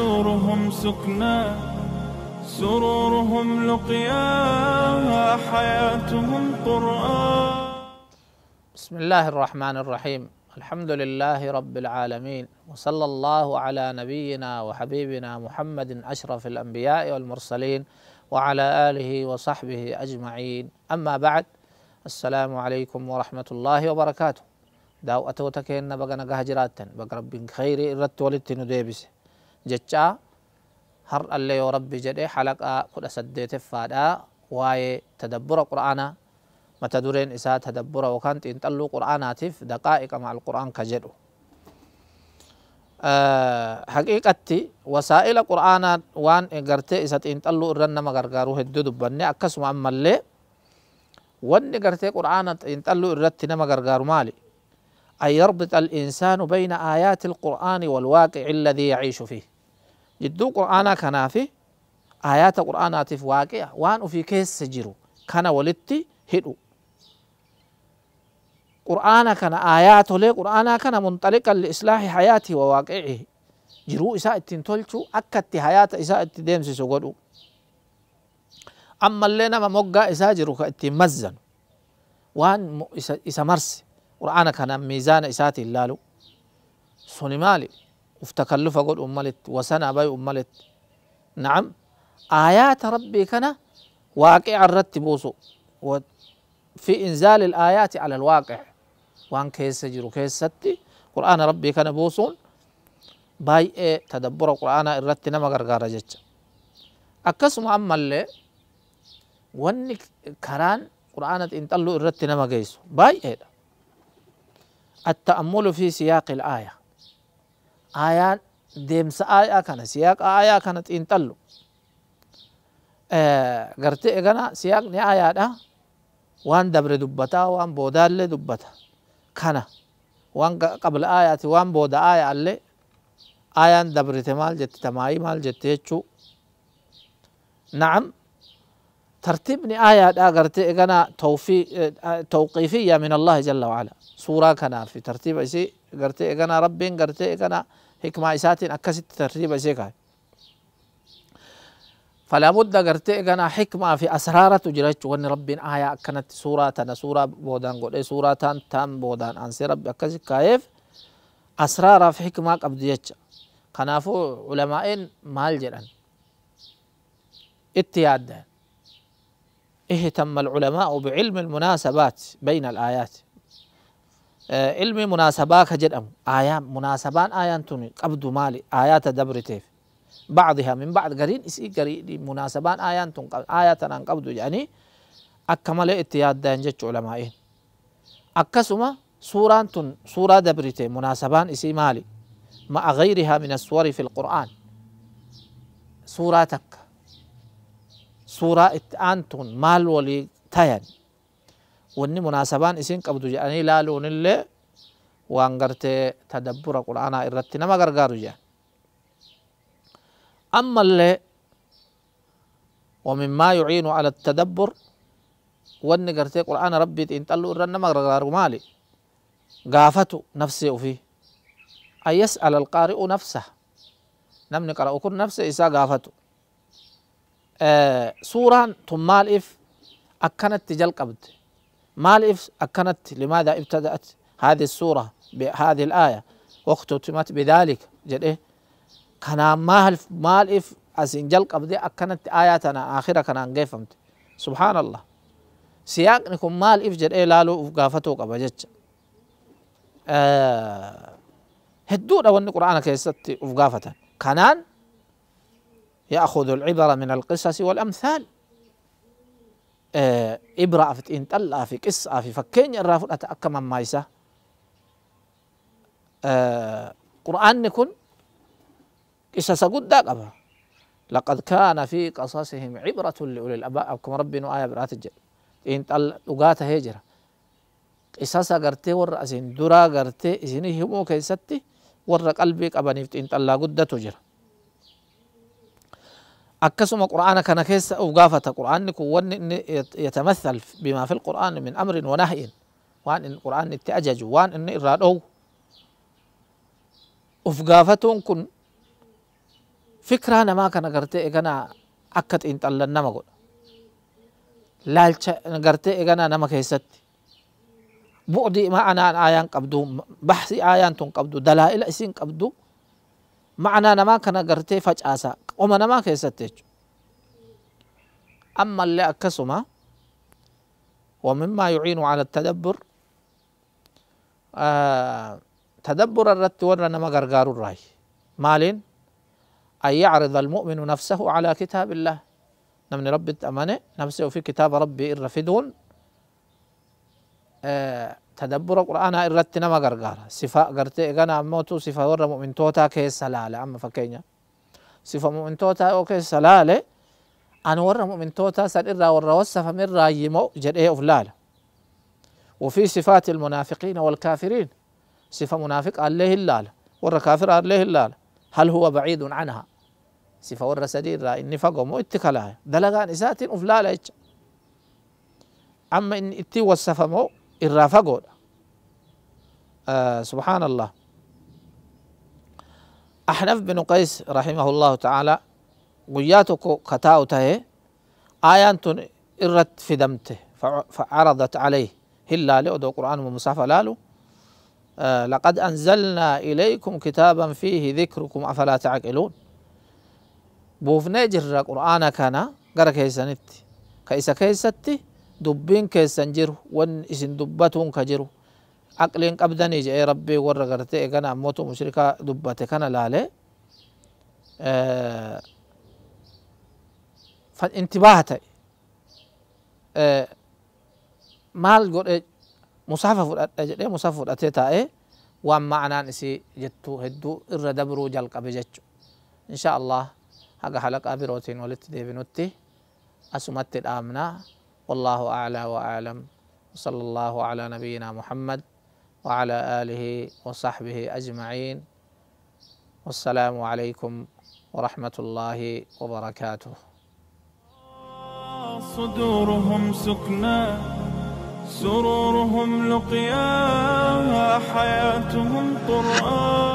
دورهم سكنا سرورهم لقياها حياتهم قرآن بسم الله الرحمن الرحيم الحمد لله رب العالمين وصلى الله على نبينا وحبيبنا محمد أشرف الأنبياء والمرسلين وعلى آله وصحبه أجمعين أما بعد السلام عليكم ورحمة الله وبركاته داو أتوتك إن بغنا جهجرات بقى خير إردت ولدت نديبسه جتشا هر اللي ربي جده حلقة كل سدية فادا واي تدبر قرآن ما تدورين إساء تدبر وكانت انتلو قرآناتف دقائق مع القرآن كجده حقيقة وسائل القرآن وان قرت إذا إنت الله أرنا ما قرقاروه الدود بني أكسم أما اللي وان قرت القرآن إنت الله أرنا ما قرقارو مالي أن يربط الإنسان بين آيات القرآن والواقع الذي يعيش فيه jidduu qur'aanaa kanaa fi ayaata qur'aanaatiif waaqi'a waan ofii keessa jiru kana walitti hidhu qur'aana kana ayaatolee qur'aanaa kana munxaliqan liislaahi hayaatii wa waaqicihi jiruu isaa ittiin tolchuu akka itti hayaata isaa itti deemsisu godhu ammallee nama moggaa isaa jiru ka ittiin mazzanu waan isa marse qur'aana kana miizaana isaatiin laalu suni maali وفتكلفة قد أملت وسنة باي أملت نعم آيات ربي كان واقع الرتبوسو وفي إنزال الآيات على الواقع وان كيس جرو كيس ستي قرآن ربي كان بوسون باي إيه تدبر القرآن الرتنا ما غرغارة جتش أكسم أما اللي واني كران قرآن انتلو الرتنا ما جيسو باي إيه التأمل في سياق الآية ayaan deemsa aayaa kana siyaaqa aayaa kana xiinxallu gartee egana siyaaqni aayaadha waan dabre dubbataa waan boodaallee dubbata kana waan qabla aayaati waan booda aayaallee aayaan dabrite maal jette tamaayii maal jette jechuu na'am tartiibni aayaadha gartee egana tawqiifiyya min allahi jalla waala suuraa kanaaf tartiiba isii gartee egana rabbiin gartee egana حكمة إساتين akkasitti ترتيب ishee فلا بد قرت انا حكمه في أسرار جرت وان رب آية كانت سورة تنا سورة بودان قد سورة تان تام بودان ان ربي اكز كيف اسرار في حكمه قبل جت كنافو علماء مال اتيادة اتياد اهتم العلماء بعلم المناسبات بين الايات ilmi munaasabaa ka jedhamu aayaan munaasabaan aayaan tun qabdu maali aayaa tadabriteef بعضها من بعض قرين اسي قرين مناسبان آيان تنقب آيات قبض يعني أكمل اتياد دان جتش علمائين أكسما سورة تن سورة دبرتي مناسبان اسي مالي مع غيرها من السور في القرآن سورة تك سورة ات أنتن مال ولي تين وني مناسبان اسين قبضو جاني لا لون اللي وان تدبر قرانا ارتي نما غرغارو جا اما اللي ومما يعين على التدبر وني غرت القران ربي ان تلو ارن نما غرغارو مالي غافته نفسي وفي اي يسال القارئ نفسه نمني قرأ كل نفسه إسا غافته آه سوران تمال إف أكنت تجل قبضه مال أكنت لماذا ابتدأت هذه السورة بهذه الآية واختتمت بذلك جده إيه؟ كان مال مال إف أسين جل قبضي أكنت آياتنا آخرة كان أنقفمت سبحان الله سياق نكون مال إف جده إيه؟ لالو قافتو قبجت آه هدود وان القرآن كيست قافته كانان يأخذ العبر من القصص والأمثال إنت الله في قصة في فكين يرافق irraa من مايسة قرآن نكون قصة qisasa guddaa qaba لقد كان في قصصهم عبرة لأولي الأباء كما ربنا آية برات الجل الله لقاتها هجرة قصة قرتي ور درا قرتي إسيني همو كيستي ور قلبي قبني إن الله قد تجرة أكسم قرآن كان كيس وقافة قرآن كون يتمثل بما في القرآن من أمر ونهي وان القرآن التأجج وان إن إرادو أفقافتون كن فكرة أنا ما كان قرتي إغانا أكت إنت ألا نما قول لالش قرتي إغانا نما كيست بعدي ما أنا آيان قبدو بحثي آيان تون قبدو دلائل إسين قبدو معنى نما كان غرتي فجاسا وما نما كيستيج اما اللي اكسما ومما يعين على التدبر آه تدبر الرت ورنا نما قرقار الراي مالين أن يعرض المؤمن نفسه على كتاب الله نمني رب التأمانة نفسه في كتاب ربي الرفدون آه تدبر القرآن إرت نما غرغار صفة غرت إغانا أموتو صفة ورم من توتا كيس سلالة أما فكينا صفة من توتا أو كيس سلالة أنا ورم من توتا سر إرى ورى وصف من مو جرئي إيه أفلال وفي صفات المنافقين والكافرين صفة منافق عليه اللال ورى كافر عليه اللال هل هو بعيد عنها صفة ورى سدير را النفاق فقومو اتكلاه دلغان إساتين أفلال أما إن إتي مو الرافقون آه سبحان الله أحنف بن قيس رحمه الله تعالى قياتك كتاوته آيات إرت في دمته فعرضت عليه هلا لأدو قرآن ومصحف لالو آه لقد أنزلنا إليكم كتابا فيه ذكركم أفلا تعقلون بوفني جرى كان قرى كيسانتي كيسا كيسانتي دبين كيسن جيرو ون اسن دبتون كجيرو عقلين قبداني جاي ربي ور غرتي اغنا موتو مشركا دبته كان لاله أه فانتباهت أه مال قول مصافة فرأت مصافة فرأت اي وان معنى نسي جتو هدو الردبرو جلق بجتو ان شاء الله هاقا حلقة بروتين ولت ديبنوتي أسمت الآمنة والله أعلى وأعلم وصلى الله على نبينا محمد وعلى آله وصحبه أجمعين والسلام عليكم ورحمة الله وبركاته صدورهم سكنى سرورهم لقياها حياتهم قرآن